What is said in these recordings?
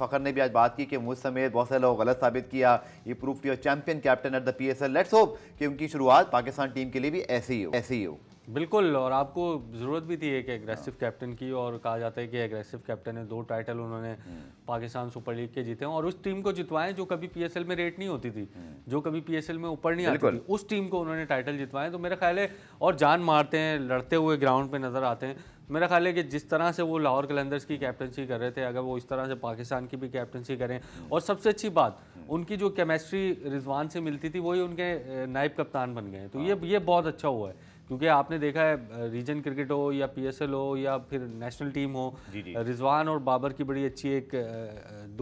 फ़खर ने भी आज बात की कि मुझ समेत बहुत सारे लोग गलत साबित किया ये प्रूफ किया your captain at the P S L let's hope कि उनकी शुरुआत पाकिस्तान टीम के लिए भी ऐसी ही हो ऐसी ही हो बिल्कुल और आपको ज़रूरत भी थी एक एग्रेसिव कैप्टन की और कहा जाता है कि एग्रेसिव कैप्टन है दो टाइटल उन्होंने हम्म। पाकिस्तान सुपर लीग के जीते हैं और उस टीम को जितवाएं जो कभी पीएसएल में रेट नहीं होती थी हम्म। जो कभी पीएसएल में ऊपर नहीं आती थी उस टीम को उन्होंने टाइटल जितवाएं तो मेरा ख्याल है और जान मारते हैं लड़ते हुए ग्राउंड पर नज़र आते हैं मेरा ख्याल है कि जिस तरह से वो लाहौर कलंदर्स की कैप्टनसी कर रहे थे अगर वो इस तरह से पाकिस्तान की भी कैप्टनसी करें हम्म। और सबसे अच्छी बात उनकी जो केमिस्ट्री रिजवान से मिलती थी वही उनके नायब कप्तान बन गए तो ये हाँ। ये बहुत अच्छा हुआ है क्योंकि आपने देखा है रीजन क्रिकेट हो या पीएसएल हो या फिर नेशनल टीम हो रिजवान और बाबर की बड़ी अच्छी एक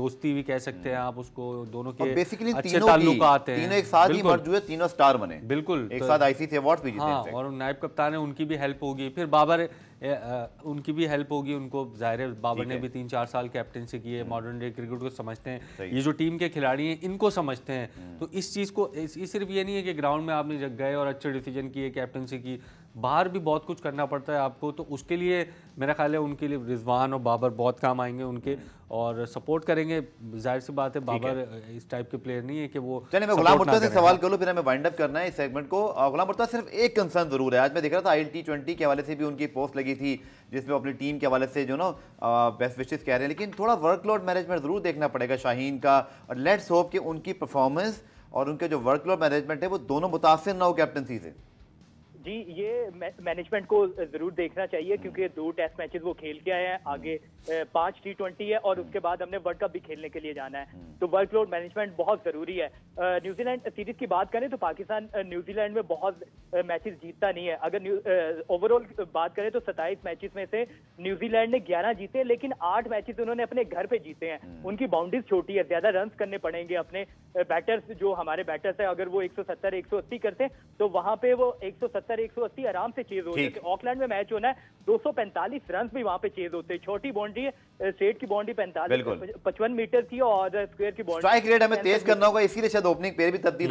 दोस्ती भी कह सकते हैं हम्म। आप उसको दोनों के बेसिकली अच्छे आते हैं तीनों एक साथ ही मर्ज हुए तीनों स्टार बने बिल्कुल एक तो साथ आईसीसी अवार्ड भी हाँ, और नायब कप्तान है उनकी भी हेल्प होगी फिर बाबर उनकी भी हेल्प होगी उनको जाहिर बाबर ने भी तीन चार साल कैप्टनसी की है मॉडर्न डे क्रिकेट को समझते हैं ये जो टीम के खिलाड़ी हैं इनको समझते हैं हम्म। तो इस चीज़ को सिर्फ ये नहीं है कि ग्राउंड में आपने जग गए और अच्छे डिसीजन किए कैप्टनसी की बाहर भी बहुत कुछ करना पड़ता है आपको तो उसके लिए मेरा ख्याल है उनके लिए रिजवान और बाबर बहुत काम आएंगे उनके हम्म। और सपोर्ट करेंगे जाहिर सी बात है बाबर है। इस टाइप के प्लेयर नहीं है कि वो चलिए मैं गुलाम मुर्तजा से सवाल कर लूँ फिर हमें वाइंड अप करना है इस सेगमेंट को गुलाम मुर्तजा सिर्फ एक कंसर्न जरूर है आज मैं देख रहा था आई के हवाले से भी उनकी पोस्ट लगी लगी थी जिसमें अपनी टीम के हवाले से जो ना बेस्ट विशेष कह रहे हैं लेकिन थोड़ा वर्कलोड मैनेजमेंट ज़रूर देखना पड़ेगा शाहीन का और लेट्स होप कि उनकी परफॉर्मेंस और उनके जो वर्कलोड मैनेजमेंट है वो दोनों मुतासर ना हो कैप्टनसी से जी ये मैनेजमेंट को जरूर देखना चाहिए क्योंकि दो टेस्ट मैचेस वो खेल के आए हैं आगे पांच टी ट्वेंटी है और उसके बाद हमने वर्ल्ड कप भी खेलने के लिए जाना है हम्म। तो वर्कलोड मैनेजमेंट बहुत जरूरी है न्यूजीलैंड सीरीज की बात करें तो पाकिस्तान न्यूजीलैंड में बहुत मैचेस जीतता नहीं है अगर ओवरऑल बात करें तो सत्ताईस मैचेस में से न्यूजीलैंड ने ग्यारह जीते लेकिन आठ मैचेस उन्होंने अपने घर पे जीते हैं हम्म। उनकी बाउंड्रीज छोटी है ज्यादा रन करने पड़ेंगे अपने बैटर्स जो हमारे बैटर्स है अगर वो एक सौ सत्तर करते हैं तो वहां पे वो एक सत्तर एक सौ अस्सी आराम से चेज हो जाते ऑकलैंड में मैच होना है 245 रन भी वहां पे चेज होते हैं छोटी बाउंड्री स्टेट की बाउंड्री पैंतालीस पचपन मीटर थी और स्क्वेयर की बाउंड्री रेट हमें तेज करना होगा इसीलिए शायद ओपनिंग पेयर भी तब्दील